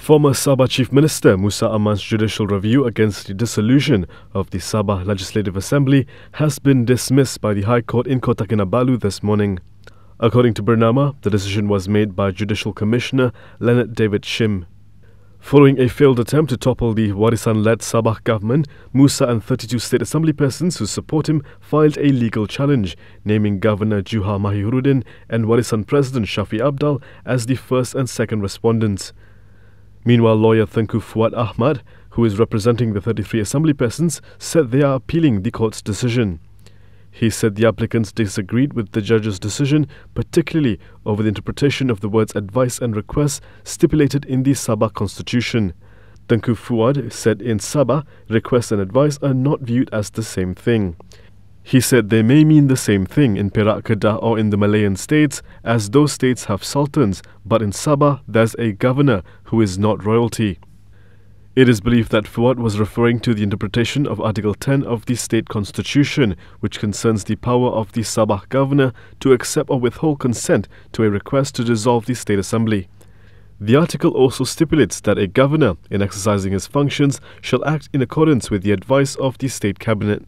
Former Sabah Chief Minister Musa Aman's judicial review against the dissolution of the Sabah Legislative Assembly has been dismissed by the High Court in Kota Kinabalu this morning. According to Bernama, the decision was made by Judicial Commissioner Leonard David Shim. Following a failed attempt to topple the Warisan-led Sabah government, Musa and 32 state assembly persons who support him filed a legal challenge, naming Governor Juha Mahiruddin and Warisan President Shafi Abdal as the first and second respondents. Meanwhile, lawyer Thanku Fuad Ahmad, who is representing the 33 assembly persons, said they are appealing the court's decision. He said the applicants disagreed with the judge's decision, particularly over the interpretation of the words advice and request stipulated in the Sabah constitution. Thanku Fuad said in Sabah, request and advice are not viewed as the same thing. He said they may mean the same thing in Perak Kedah or in the Malayan states, as those states have sultans, but in Sabah there's a governor who is not royalty. It is believed that Fuad was referring to the interpretation of Article 10 of the state constitution, which concerns the power of the Sabah governor to accept or withhold consent to a request to dissolve the state assembly. The article also stipulates that a governor, in exercising his functions, shall act in accordance with the advice of the state cabinet.